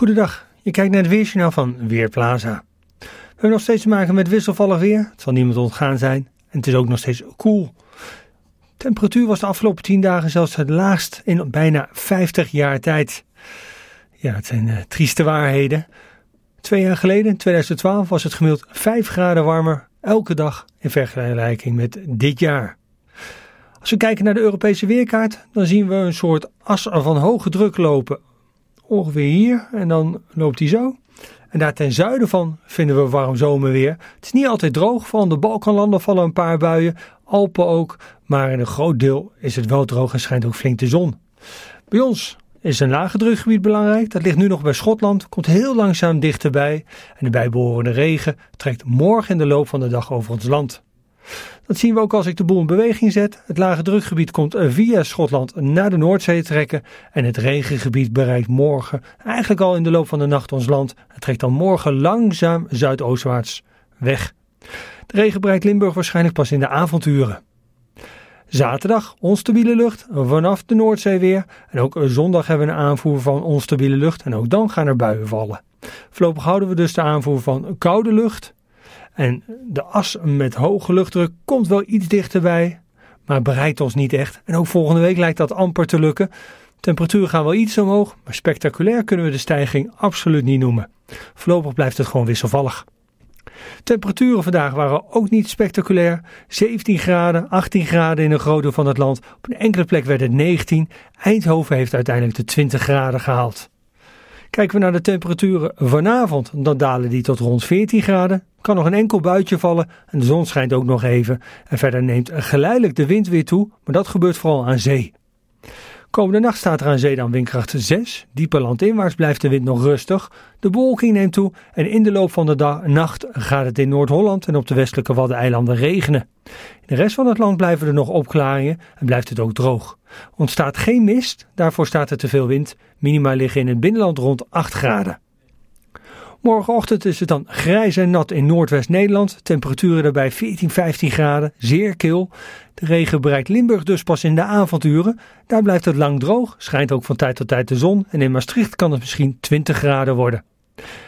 Goedendag, je kijkt naar het weersjournaal van Weerplaza. We hebben nog steeds te maken met wisselvallig weer, het zal niemand ontgaan zijn en het is ook nog steeds koel. Temperatuur was de afgelopen 10 dagen zelfs het laagst in bijna 50 jaar tijd. Ja, het zijn eh, trieste waarheden. Twee jaar geleden, 2012, was het gemiddeld 5 graden warmer elke dag in vergelijking met dit jaar. Als we kijken naar de Europese weerkaart, dan zien we een soort as van hoge druk lopen ongeveer hier en dan loopt hij zo. En daar ten zuiden van vinden we warm zomerweer. Het is niet altijd droog, van de Balkanlanden vallen een paar buien, Alpen ook, maar in een groot deel is het wel droog en schijnt ook flink de zon. Bij ons is een lage drukgebied belangrijk. Dat ligt nu nog bij Schotland, komt heel langzaam dichterbij. En de bijbehorende regen trekt morgen in de loop van de dag over ons land. Dat zien we ook als ik de boel in beweging zet. Het lage drukgebied komt eh, via Schotland naar de Noordzee trekken. En het regengebied bereikt morgen, eigenlijk al in de loop van de nacht, ons land. Het trekt dan morgen langzaam zuidoostwaarts weg. De regen bereikt Limburg waarschijnlijk pas in de avonduren. Zaterdag onstabiele lucht vanaf de Noordzee weer. En ook zondag hebben we een aanvoer van onstabiele lucht. En ook dan gaan er buien vallen. Voorlopig houden we dus de aanvoer van koude lucht en de as met hoge luchtdruk komt wel iets dichterbij, maar bereikt ons niet echt. En ook volgende week lijkt dat amper te lukken. Temperaturen gaan wel iets omhoog, maar spectaculair kunnen we de stijging absoluut niet noemen. Voorlopig blijft het gewoon wisselvallig. Temperaturen vandaag waren ook niet spectaculair. 17 graden, 18 graden in een groot deel van het land. Op een enkele plek werd het 19. Eindhoven heeft uiteindelijk de 20 graden gehaald. Kijken we naar de temperaturen vanavond, dan dalen die tot rond 14 graden. Kan nog een enkel buitje vallen en de zon schijnt ook nog even. En verder neemt geleidelijk de wind weer toe, maar dat gebeurt vooral aan zee. Komende nacht staat er aan zee dan 6. Dieper landinwaarts blijft de wind nog rustig. De bewolking neemt toe en in de loop van de dag, nacht gaat het in Noord-Holland en op de westelijke Waddeneilanden regenen. In de rest van het land blijven er nog opklaringen en blijft het ook droog. Ontstaat geen mist, daarvoor staat er te veel wind. Minima liggen in het binnenland rond 8 graden. Morgenochtend is het dan grijs en nat in Noordwest-Nederland. Temperaturen daarbij 14, 15 graden, zeer kil. De regen bereikt Limburg dus pas in de avonduren. Daar blijft het lang droog, schijnt ook van tijd tot tijd de zon. En in Maastricht kan het misschien 20 graden worden.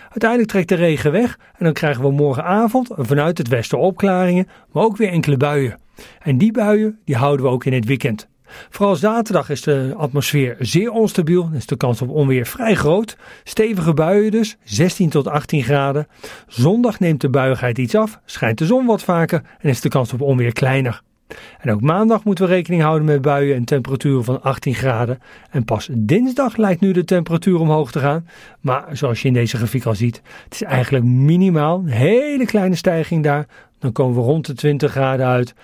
Uiteindelijk trekt de regen weg en dan krijgen we morgenavond vanuit het westen opklaringen, maar ook weer enkele buien. En die buien die houden we ook in het weekend. Vooral zaterdag is de atmosfeer zeer onstabiel en is de kans op onweer vrij groot. Stevige buien dus, 16 tot 18 graden. Zondag neemt de buigheid iets af, schijnt de zon wat vaker en is de kans op onweer kleiner. En ook maandag moeten we rekening houden met buien en temperaturen van 18 graden. En pas dinsdag lijkt nu de temperatuur omhoog te gaan. Maar zoals je in deze grafiek al ziet, het is eigenlijk minimaal een hele kleine stijging daar. Dan komen we rond de 20 graden uit.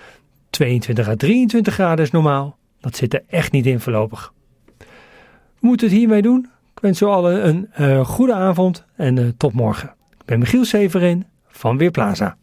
22 à 23 graden is normaal. Dat zit er echt niet in voorlopig. We moeten het hiermee doen. Ik wens u allen een eh, goede avond en eh, tot morgen. Ik ben Michiel Severin van Weerplaza.